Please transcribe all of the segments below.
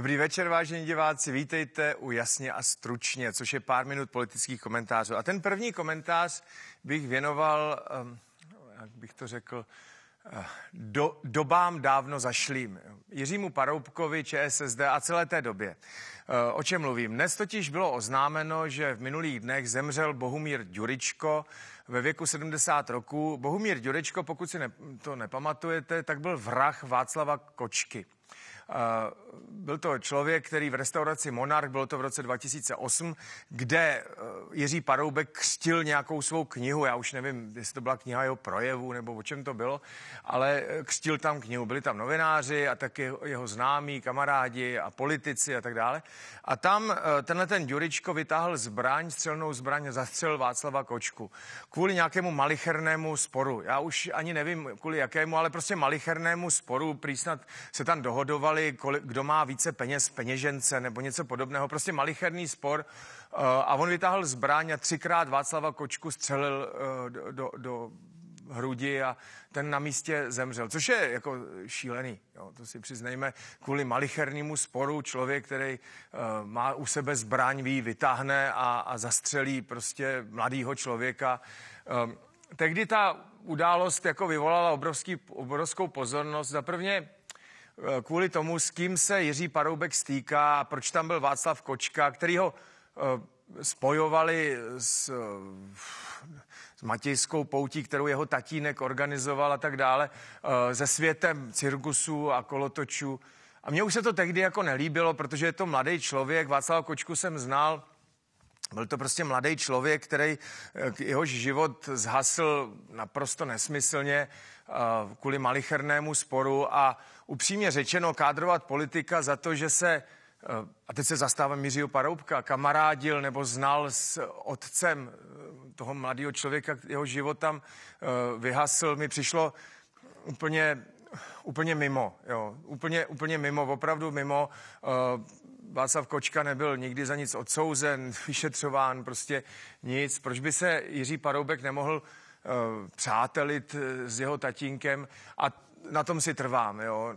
Dobrý večer, vážení diváci, vítejte u Jasně a stručně, což je pár minut politických komentářů. A ten první komentář bych věnoval, ehm, jak bych to řekl, eh, do, dobám dávno zašlým. Jiřímu Paroubkovi, ČSSD a celé té době. Eh, o čem mluvím? Dnes totiž bylo oznámeno, že v minulých dnech zemřel Bohumír Ďuričko ve věku 70 roků. Bohumír Ďuričko, pokud si ne, to nepamatujete, tak byl vrah Václava Kočky. Byl to člověk, který v restauraci Monarch, bylo to v roce 2008, kde eh, Jiří Paroubek křtil nějakou svou knihu. Já už nevím, jestli to byla kniha jeho projevu nebo o čem to bylo, ale eh, křtil tam knihu. Byli tam novináři a taky jeho známí, kamarádi a politici a tak dále. A tam eh, tenhle ten Ďuričko vytáhl zbraň, střelnou zbraň a Václava Kočku. Kvůli nějakému malichernému sporu. Já už ani nevím kvůli jakému, ale prostě malichernému sporu. Prý se tam dohodovali kolik, kdo má více peněz peněžence nebo něco podobného. Prostě malicherný spor. Eh, a on vytáhl zbraň a třikrát Václava Kočku střelil eh, do, do, do hrudi a ten na místě zemřel, což je jako šílený, jo, to si přiznejme, kvůli malichernému sporu člověk, který uh, má u sebe zbraň, ví, vytáhne a, a zastřelí prostě mladýho člověka. Um, tehdy ta událost jako vyvolala obrovský, obrovskou pozornost. Za prvně Eh, kvůli tomu, s kým se Jiří Paroubek stýká a proč tam byl Václav Kočka, který ho eh, spojovali s, eh, s Matějskou poutí, kterou jeho tatínek organizoval a tak dále, se světem cirkusů a kolotočů. A mně už se to tehdy jako nelíbilo, protože je to mladý člověk, Václav Kočku jsem znal, byl to prostě mladý člověk, který eh, jehož život zhasl naprosto nesmyslně eh, kvůli malichernému sporu a upřímně řečeno kádrovat politika za to, že se, eh, a teď se zastávám Jiřího Paroubka, kamarádil nebo znal s otcem toho mladého člověka, jeho život tam vyhasl, mi přišlo úplně úplně mimo, jo. Úplně, úplně mimo, opravdu mimo. Václav Kočka nebyl nikdy za nic odsouzen, vyšetřován, prostě nic. Proč by se Jiří Paroubek nemohl uh, přátelit eh, s jeho tatínkem a na tom si trvám. Jo.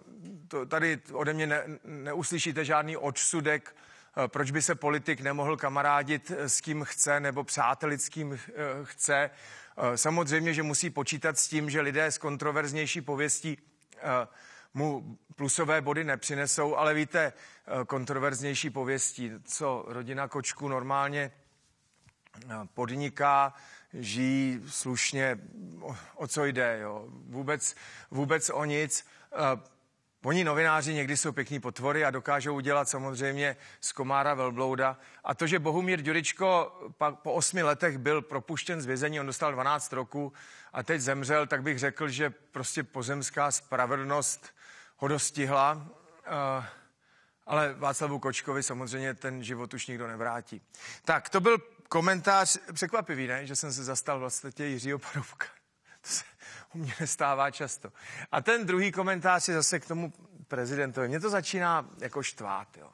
To, tady ode mě ne, neuslyšíte žádný odsudek, eh, proč by se politik nemohl kamarádit s kým chce nebo přátelit s kým chce. Samozřejmě, že musí počítat s tím, že lidé s kontroverznější pověstí mu plusové body nepřinesou, ale víte, eh, kontroverznější pověstí, co rodina kočku normálně eh, podniká, žijí slušně, o, co jde, jo? Vůbec, vůbec o nic. Eh, oni novináři někdy jsou pěkní potvory a dokážou udělat samozřejmě z komára velblouda. A to, že Bohumír Ďuričko pak po osmi letech byl propuštěn z vězení, on dostal 12 roku a teď zemřel, tak bych řekl, že prostě pozemská spravedlnost podostihla, eh, ale Václavu Kočkovi samozřejmě ten život už nikdo nevrátí. Tak, to byl komentář překvapivý, ne? Že jsem se zastal vlastně Jiřího Parovka. To se u mě nestává často. A ten druhý komentář je zase k tomu prezidentovi. Mně to začíná jako štvát, jo.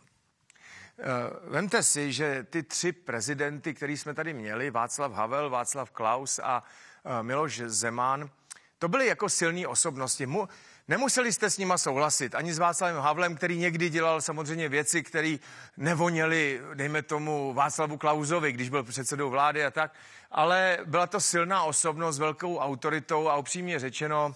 Eh, vemte si, že ty tři prezidenty, který jsme tady měli, Václav Havel, Václav Klaus a eh, Miloš Zeman, to byly jako silné osobnosti. Mu, Nemuseli jste s nima souhlasit, ani s Václavem Havlem, který někdy dělal samozřejmě věci, které nevoněly, dejme tomu, Václavu Klauzovi, když byl předsedou vlády a tak, ale byla to silná osobnost s velkou autoritou a upřímně řečeno,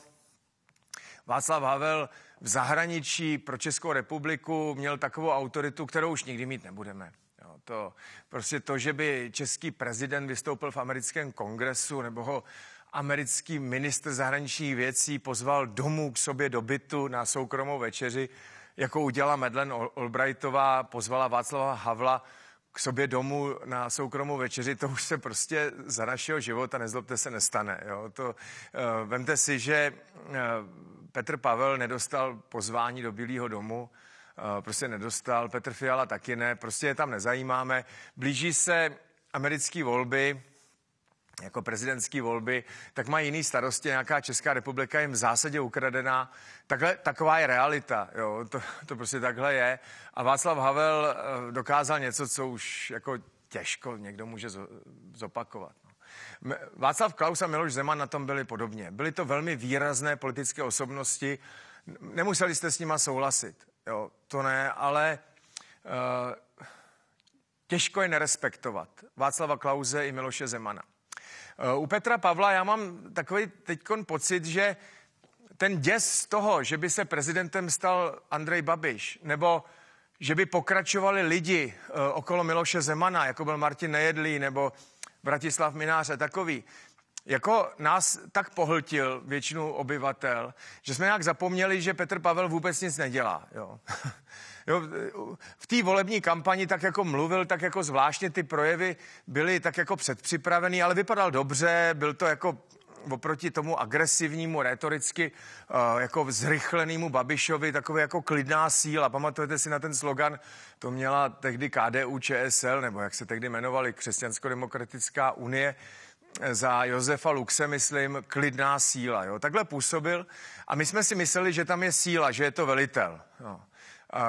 Václav Havel v zahraničí pro Českou republiku měl takovou autoritu, kterou už nikdy mít nebudeme. Jo, to, prostě to, že by český prezident vystoupil v americkém kongresu nebo ho americký ministr zahraničních věcí pozval domů k sobě do bytu na soukromou večeři, jako udělala Medlen Albrightová, pozvala Václava Havla k sobě domů na soukromou večeři, to už se prostě za našeho života, nezlobte se, nestane. Jo? To, uh, vemte si, že uh, Petr Pavel nedostal pozvání do Bílého domu, uh, prostě nedostal, Petr Fiala taky ne, prostě je tam nezajímáme. Blíží se americké volby, jako prezidentské volby, tak mají jiný starosti, nějaká Česká republika jim v zásadě ukradená. Takhle, taková je realita, jo, to, to prostě takhle je. A Václav Havel eh, dokázal něco, co už jako těžko někdo může zopakovat. No. Václav Klaus a Miloš Zeman na tom byli podobně. Byly to velmi výrazné politické osobnosti, nemuseli jste s nima souhlasit, jo, to ne, ale uh, těžko je nerespektovat Václava Klauze i Miloše Zemana. Eh, u Petra Pavla já mám takový teďkon pocit, že ten děs z toho, že by se prezidentem stal Andrej Babiš, nebo že by pokračovali lidi eh, okolo Miloše Zemana, jako byl Martin Nejedlý nebo Bratislav Minář a takový, jako nás tak pohltil většinu obyvatel, že jsme nějak zapomněli, že Petr Pavel vůbec nic nedělá. Jo. Jo, v té volební kampani tak jako mluvil, tak jako zvláštně ty projevy byly tak jako předpřipravený, ale vypadal dobře, byl to jako oproti tomu agresivnímu, retoricky eh, jako zrychlenému Babišovi, takový jako klidná síla. Pamatujete si na ten slogan, to měla tehdy KDU ČSL, nebo jak se tehdy jmenovali, Křesťansko-demokratická unie, eh, za Josefa Luxe, myslím, klidná síla. Jo? Takhle působil a my jsme si mysleli, že tam je síla, že je to velitel. Jo. No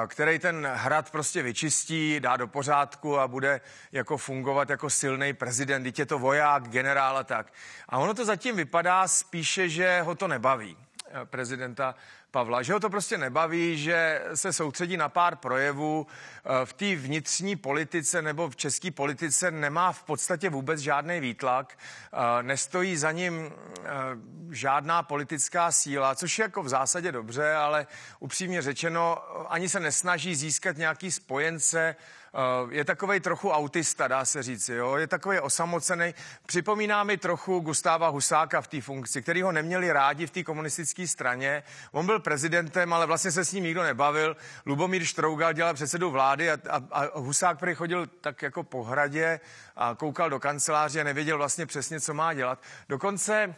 který ten hrad prostě vyčistí, dá do pořádku a bude jako fungovat jako silný prezident, teď je to voják, generál a tak. A ono to zatím vypadá spíše, že ho to nebaví prezidenta Pavla, že ho to prostě nebaví, že se soustředí na pár projevů, eh, v té vnitřní politice nebo v české politice nemá v podstatě vůbec žádný výtlak, eh, nestojí za ním eh, žádná politická síla, což je jako v zásadě dobře, ale upřímně řečeno ani se nesnaží získat nějaký spojence, Eh, je takový trochu autista, dá se říct, jo? je takový osamocený. Připomíná mi trochu Gustáva Husáka v té funkci, který ho neměli rádi v té komunistické straně. On byl prezidentem, ale vlastně se s ním nikdo nebavil. Lubomír Štrougal dělal předsedu vlády a, a, a Husák přichodil tak jako po hradě a koukal do kanceláře a nevěděl vlastně přesně, co má dělat. Dokonce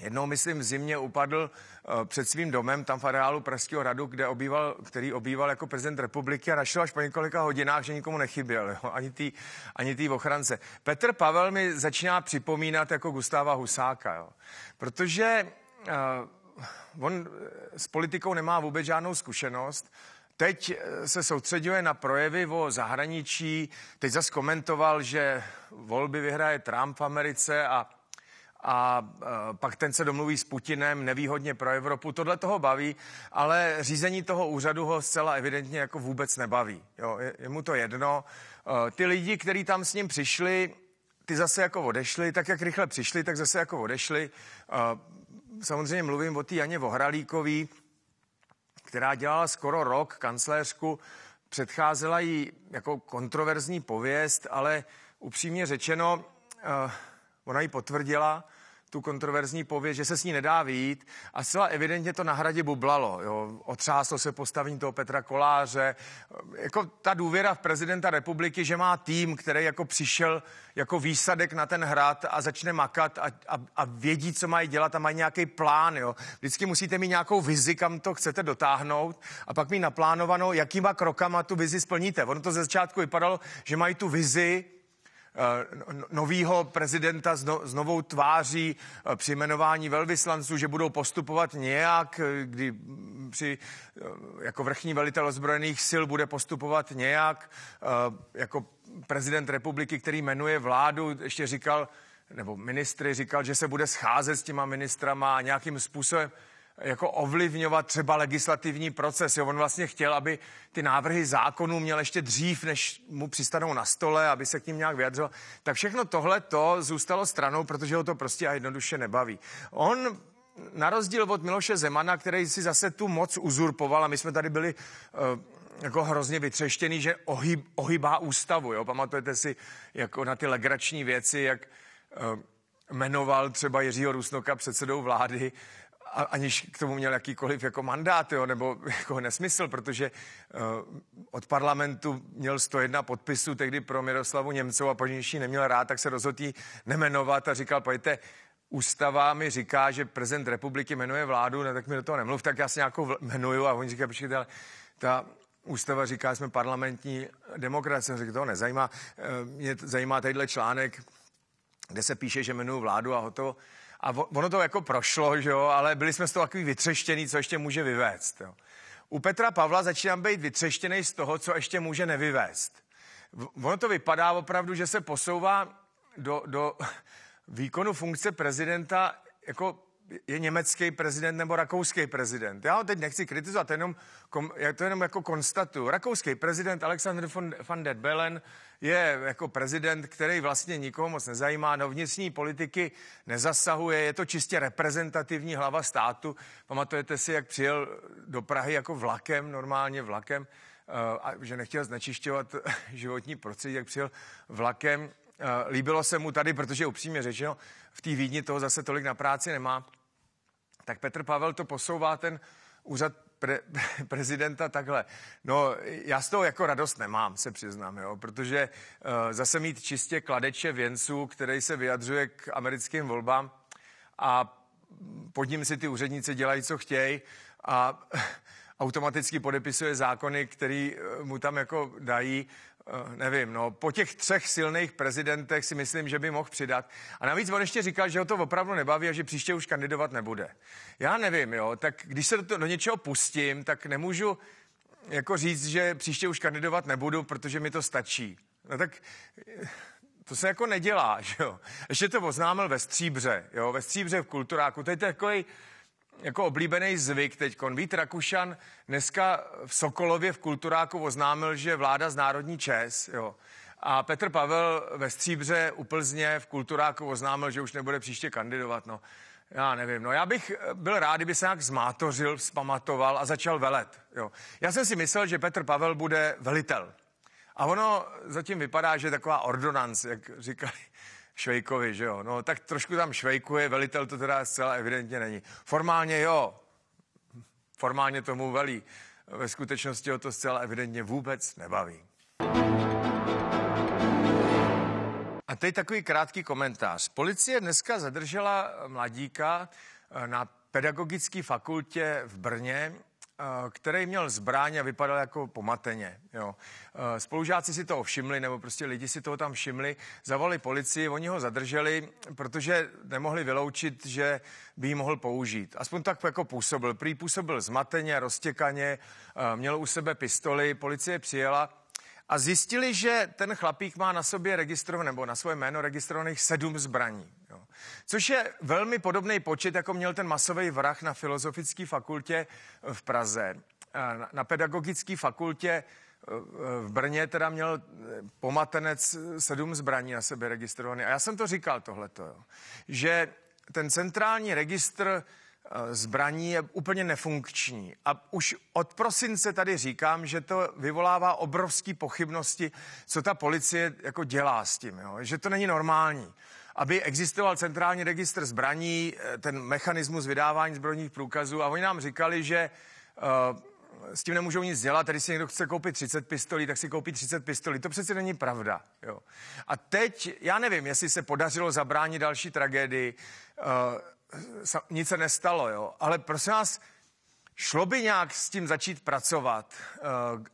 Jednou, myslím, v zimě upadl uh, před svým domem, tam v areálu Pražského radu, kde obýval, který obýval jako prezident republiky a našel až po několika hodinách, že nikomu nechyběl, jo, ani tý, ani tý ochrance. Petr Pavel mi začíná připomínat jako Gustáva Husáka, jo, protože uh, on eh, s politikou nemá vůbec žádnou zkušenost, Teď se soustředuje na projevy o zahraničí. Teď zase komentoval, že volby vyhraje Trump v Americe a a e, pak ten se domluví s Putinem nevýhodně pro Evropu. Tohle toho baví, ale řízení toho úřadu ho zcela evidentně jako vůbec nebaví. Jo, je, mu to jedno. E, ty lidi, kteří tam s ním přišli, ty zase jako odešli, tak jak rychle přišli, tak zase jako odešli. E, samozřejmě mluvím o té Janě Vohralíkový, která dělala skoro rok kancléřku, předcházela jí jako kontroverzní pověst, ale upřímně řečeno, ona ji potvrdila tu kontroverzní pověst, že se s ní nedá vít a zcela evidentně to na hradě bublalo. Jo. Otřáslo se postavení toho Petra Koláře. Jako ta důvěra v prezidenta republiky, že má tým, který jako přišel jako výsadek na ten hrad a začne makat a, a, a vědí, co mají dělat a mají nějaký plán. Jo. Vždycky musíte mít nějakou vizi, kam to chcete dotáhnout a pak mít naplánovanou, jakýma krokama tu vizi splníte. Ono to ze začátku vypadalo, že mají tu vizi, Eh, no, no, novýho prezidenta s, no, s novou tváří eh, při jmenování velvyslanců, že budou postupovat nějak, eh, kdy při, jako vrchní velitel ozbrojených sil bude postupovat nějak, jako prezident republiky, který jmenuje vládu, ještě říkal, nebo ministry říkal, že se bude scházet s těma ministrama a nějakým způsobem jako ovlivňovat třeba legislativní proces. Jo, on vlastně chtěl, aby ty návrhy zákonů měl ještě dřív, než mu přistanou na stole, aby se k ním nějak vyjadřoval. Tak všechno tohle to zůstalo stranou, protože ho to prostě a jednoduše nebaví. On na rozdíl od Miloše Zemana, který si zase tu moc uzurpoval, a my jsme tady byli eh, jako hrozně vytřeštěný, že ohyb, ohybá ústavu. Jo? Pamatujete si jako na ty legrační věci, jak eh, jmenoval třeba Jiřího Rusnoka předsedou vlády a, aniž k tomu měl jakýkoliv jako mandát jo, nebo jako nesmysl, protože uh, od parlamentu měl 101 podpisů tehdy pro Miroslavu Němcovou a pak neměl rád, tak se rozhodl nemenovat a říkal, pojďte, ústava mi říká, že prezident republiky jmenuje vládu, ne, no, tak mi do toho nemluv, tak já se nějakou jmenuju a oni říkají, počkejte, ale ta ústava říká, že jsme parlamentní demokracie, on říká, to nezajímá, eh, mě zajímá tadyhle článek, kde se píše, že jmenuju vládu a hotovo a ono to jako prošlo, že jo, ale byli jsme z toho takový vytřeštěný, co ještě může vyvést. Jo. U Petra Pavla začínám být vytřeštěný z toho, co ještě může nevyvést. Ono to vypadá opravdu, že se posouvá do, do výkonu funkce prezidenta jako je německý prezident nebo rakouský prezident. Já ho teď nechci kritizovat, jenom, kom, já to jenom jako konstatu. Rakouský prezident Alexander von, van der Bellen je jako prezident, který vlastně nikoho moc nezajímá, no vnitřní politiky nezasahuje, je to čistě reprezentativní hlava státu. Pamatujete si, jak přijel do Prahy jako vlakem, normálně vlakem, eh, a že nechtěl znečišťovat životní prostředí, jak přijel vlakem Eh, líbilo se mu tady, protože upřímně řečeno, v té Vídni toho zase tolik na práci nemá, tak Petr Pavel to posouvá ten úřad pre, prezidenta takhle. No, já z toho jako radost nemám, se přiznám, jo, protože uh, zase mít čistě kladeče věnců, který se vyjadřuje k americkým volbám a pod ním si ty úředníci dělají, co chtějí a automaticky podepisuje zákony, který eh, mu tam jako dají Eh, nevím, no, po těch třech silných prezidentech si myslím, že by mohl přidat. A navíc on ještě říkal, že ho to opravdu nebaví a že příště už kandidovat nebude. Já nevím, jo, tak když se do, do něčeho pustím, tak nemůžu jako říct, že příště už kandidovat nebudu, protože mi to stačí. No tak eh, to se jako nedělá, že jo. Ještě to oznámil ve Stříbře, jo, ve Stříbře v Kulturáku. To je takový jako oblíbený zvyk teď. Vít Rakušan dneska v Sokolově v Kulturáku oznámil, že vláda z Národní Čes, jo. A Petr Pavel ve Stříbře u Plzně v Kulturáku oznámil, že už nebude příště kandidovat, no. Já nevím, no já bych eh, byl rád, kdyby se nějak zmátořil, vzpamatoval a začal velet, jo. Já jsem si myslel, že Petr Pavel bude velitel. A ono zatím vypadá, že je taková ordonance, jak říkali Švejkovi, že jo? No tak trošku tam švejkuje, velitel to teda zcela evidentně není. Formálně jo, formálně tomu velí. Ve skutečnosti ho to zcela evidentně vůbec nebaví. A teď takový krátký komentář. Policie dneska zadržela mladíka eh, na pedagogické fakultě v Brně, Eh, který měl zbraň a vypadal jako pomateně. Jo. Eh, spolužáci si to všimli, nebo prostě lidi si toho tam všimli, zavali policii, oni ho zadrželi, protože nemohli vyloučit, že by ji mohl použít. Aspoň tak jako působil. Prý působil zmateně, roztěkaně, eh, měl u sebe pistoli, policie přijela a zjistili, že ten chlapík má na sobě registrované, nebo na svoje jméno registrovaných sedm zbraní což je velmi podobný počet, jako měl ten masový vrah na Filozofické fakultě v Praze. Na pedagogické fakultě e, e, v Brně teda měl e, pomatenec sedm zbraní na sebe registrovaný. A já jsem to říkal tohleto, jo. že ten centrální registr zbraní je úplně nefunkční. A už od prosince tady říkám, že to vyvolává obrovské pochybnosti, co ta policie jako dělá s tím, jo? že to není normální aby existoval centrální registr zbraní, eh, ten mechanismus vydávání zbrojních průkazů a oni nám říkali, že eh, s tím nemůžou nic dělat, tady si někdo chce koupit 30 pistolí, tak si koupí 30 pistolí. To přece není pravda. Jo. A teď, já nevím, jestli se podařilo zabránit další tragédii, uh, nic se nestalo, jo. ale prosím vás, Šlo by nějak s tím začít pracovat eh,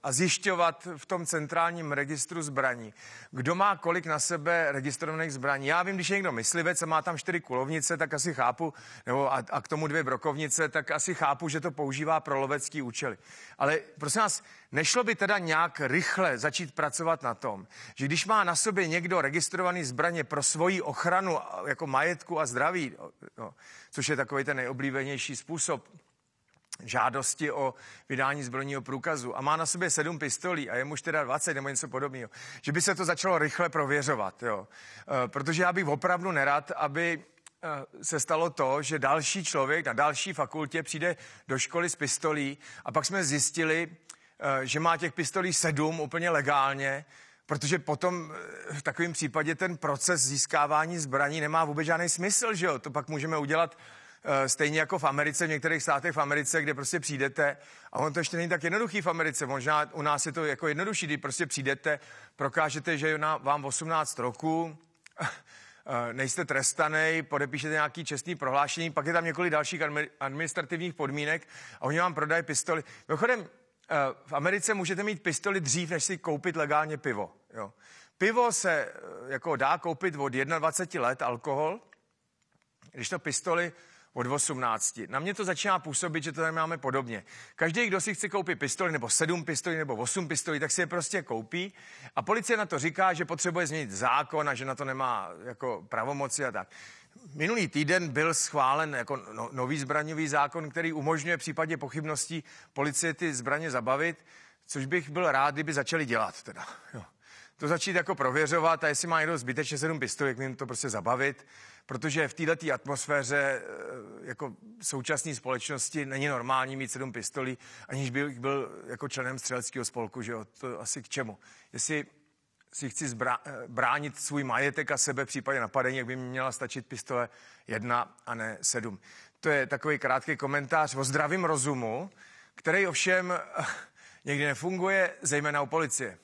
a zjišťovat v tom centrálním registru zbraní, kdo má kolik na sebe registrovaných zbraní. Já vím, když je někdo myslivec a má tam čtyři kulovnice, tak asi chápu, nebo a, a k tomu dvě brokovnice, tak asi chápu, že to používá pro lovecký účely. Ale prosím nás nešlo by teda nějak rychle začít pracovat na tom, že když má na sobě někdo registrovaný zbraně pro svoji ochranu jako majetku a zdraví, no, což je takový ten nejoblíbenější způsob žádosti o vydání zbrojního průkazu a má na sobě sedm pistolí a je muž teda 20 nebo něco podobného, že by se to začalo rychle prověřovat. Jo. Eh, protože já bych opravdu nerad, aby eh, se stalo to, že další člověk na další fakultě přijde do školy s pistolí a pak jsme zjistili, eh, že má těch pistolí sedm úplně legálně, protože potom v takovém případě ten proces získávání zbraní nemá vůbec žádný smysl, že jo? To pak můžeme udělat Eh, stejně jako v Americe, v některých státech v Americe, kde prostě přijdete, a on to ještě není tak jednoduchý v Americe, možná u nás je to jako jednodušší, kdy prostě přijdete, prokážete, že vám 18 roku, eh, nejste trestaný, podepíšete nějaký čestný prohlášení, pak je tam několik dalších administrativních podmínek a oni vám prodají pistoli. Mimochodem, eh, v Americe můžete mít pistoli dřív, než si koupit legálně pivo. Jo. Pivo se jako dá koupit od 21 let, alkohol, když to pistoli od 18. Na mě to začíná působit, že to tady máme podobně. Každý, kdo si chce koupit pistoli, nebo sedm pistolí, nebo osm pistolí, tak si je prostě koupí. A policie na to říká, že potřebuje změnit zákon a že na to nemá jako pravomoci a tak. Minulý týden byl schválen jako no, nový zbraňový zákon, který umožňuje v případě pochybností policie ty zbraně zabavit, což bych byl rád, kdyby začali dělat teda. Jo. To začít jako prověřovat a jestli má někdo zbytečně sedm pistolí, jak jim to prostě zabavit protože v této atmosféře eh, jako současné společnosti není normální mít sedm pistolí, aniž bych byl jako členem střeleckého spolku, že jo? To asi k čemu? Jestli si chci zbrá, eh, bránit svůj majetek a sebe v případě napadení, jak by mi měla stačit pistole jedna a ne sedm. To je takový krátký komentář o zdravém rozumu, který ovšem eh, někdy nefunguje, zejména u policie.